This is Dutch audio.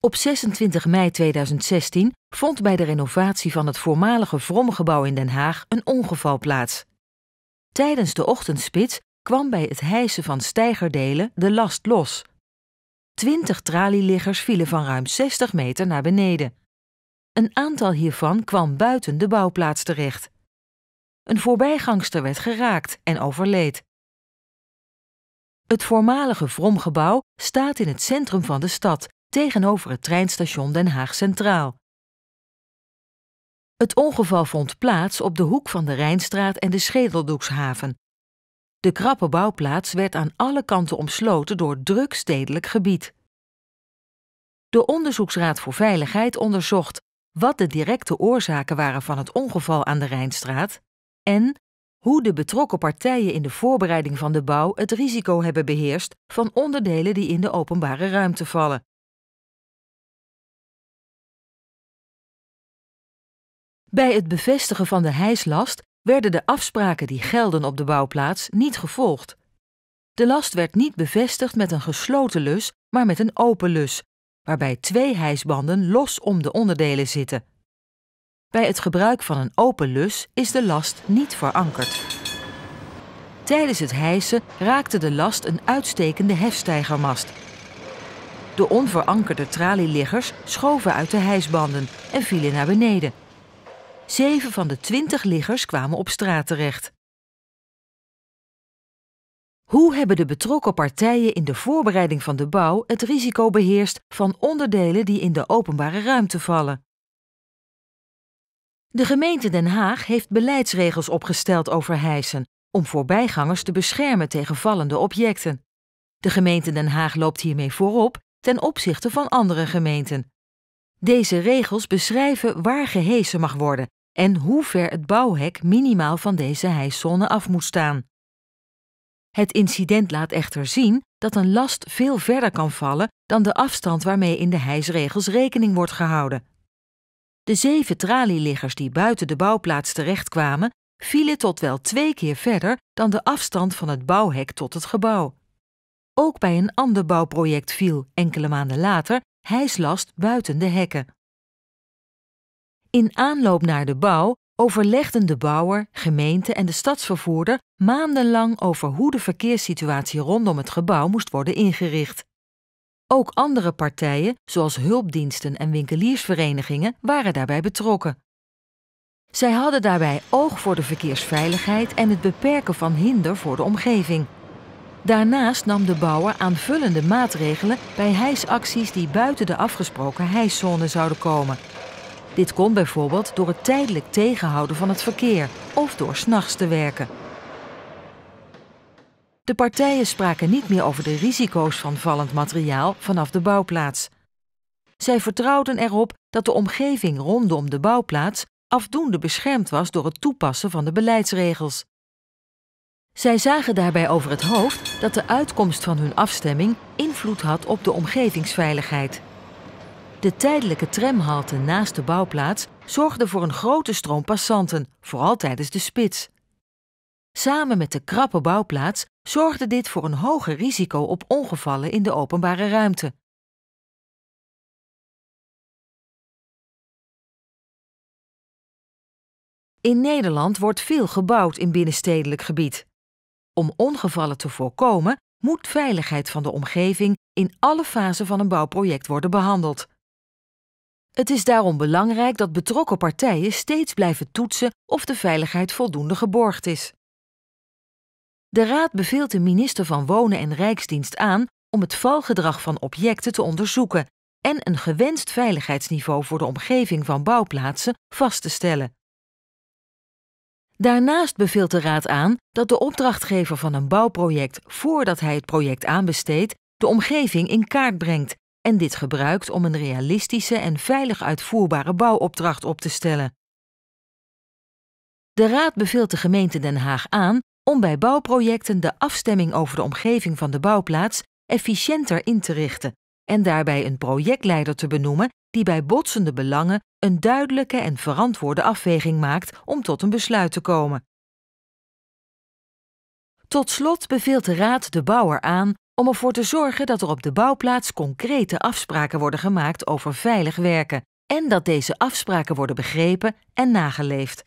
Op 26 mei 2016 vond bij de renovatie van het voormalige Vromgebouw in Den Haag een ongeval plaats. Tijdens de ochtendspits kwam bij het hijsen van stijgerdelen de last los. Twintig tralieliggers vielen van ruim 60 meter naar beneden. Een aantal hiervan kwam buiten de bouwplaats terecht. Een voorbijgangster werd geraakt en overleed. Het voormalige Vromgebouw staat in het centrum van de stad, tegenover het treinstation Den Haag Centraal. Het ongeval vond plaats op de hoek van de Rijnstraat en de Schedeldoekshaven. De krappe bouwplaats werd aan alle kanten omsloten door druk stedelijk gebied. De Onderzoeksraad voor Veiligheid onderzocht wat de directe oorzaken waren van het ongeval aan de Rijnstraat en hoe de betrokken partijen in de voorbereiding van de bouw het risico hebben beheerst van onderdelen die in de openbare ruimte vallen. Bij het bevestigen van de hijslast werden de afspraken die gelden op de bouwplaats niet gevolgd. De last werd niet bevestigd met een gesloten lus, maar met een open lus, waarbij twee hijsbanden los om de onderdelen zitten. Bij het gebruik van een open lus is de last niet verankerd. Tijdens het hijsen raakte de last een uitstekende hefstijgermast. De onverankerde tralieliggers schoven uit de hijsbanden en vielen naar beneden. Zeven van de twintig liggers kwamen op straat terecht. Hoe hebben de betrokken partijen in de voorbereiding van de bouw het risico beheerst van onderdelen die in de openbare ruimte vallen? De gemeente Den Haag heeft beleidsregels opgesteld over hijsen om voorbijgangers te beschermen tegen vallende objecten. De gemeente Den Haag loopt hiermee voorop ten opzichte van andere gemeenten. Deze regels beschrijven waar gehesen mag worden en hoe ver het bouwhek minimaal van deze hijszone af moet staan. Het incident laat echter zien dat een last veel verder kan vallen dan de afstand waarmee in de hijsregels rekening wordt gehouden. De zeven tralieliggers die buiten de bouwplaats terechtkwamen, vielen tot wel twee keer verder dan de afstand van het bouwhek tot het gebouw. Ook bij een ander bouwproject viel, enkele maanden later, hijslast buiten de hekken. In aanloop naar de bouw overlegden de bouwer, gemeente en de stadsvervoerder maandenlang over hoe de verkeerssituatie rondom het gebouw moest worden ingericht. Ook andere partijen, zoals hulpdiensten en winkeliersverenigingen, waren daarbij betrokken. Zij hadden daarbij oog voor de verkeersveiligheid en het beperken van hinder voor de omgeving. Daarnaast nam de bouwer aanvullende maatregelen bij hijsacties die buiten de afgesproken hijszone zouden komen. Dit kon bijvoorbeeld door het tijdelijk tegenhouden van het verkeer of door s'nachts te werken. De partijen spraken niet meer over de risico's van vallend materiaal vanaf de bouwplaats. Zij vertrouwden erop dat de omgeving rondom de bouwplaats afdoende beschermd was door het toepassen van de beleidsregels. Zij zagen daarbij over het hoofd dat de uitkomst van hun afstemming invloed had op de omgevingsveiligheid. De tijdelijke tramhalte naast de bouwplaats zorgde voor een grote stroom passanten, vooral tijdens de spits. Samen met de krappe bouwplaats zorgde dit voor een hoger risico op ongevallen in de openbare ruimte. In Nederland wordt veel gebouwd in binnenstedelijk gebied. Om ongevallen te voorkomen, moet veiligheid van de omgeving in alle fasen van een bouwproject worden behandeld. Het is daarom belangrijk dat betrokken partijen steeds blijven toetsen of de veiligheid voldoende geborgd is. De Raad beveelt de minister van Wonen en Rijksdienst aan om het valgedrag van objecten te onderzoeken en een gewenst veiligheidsniveau voor de omgeving van bouwplaatsen vast te stellen. Daarnaast beveelt de Raad aan dat de opdrachtgever van een bouwproject voordat hij het project aanbesteedt, de omgeving in kaart brengt en dit gebruikt om een realistische en veilig uitvoerbare bouwopdracht op te stellen. De Raad beveelt de gemeente Den Haag aan om bij bouwprojecten de afstemming over de omgeving van de bouwplaats efficiënter in te richten en daarbij een projectleider te benoemen die bij botsende belangen een duidelijke en verantwoorde afweging maakt om tot een besluit te komen. Tot slot beveelt de Raad de bouwer aan om ervoor te zorgen dat er op de bouwplaats concrete afspraken worden gemaakt over veilig werken en dat deze afspraken worden begrepen en nageleefd.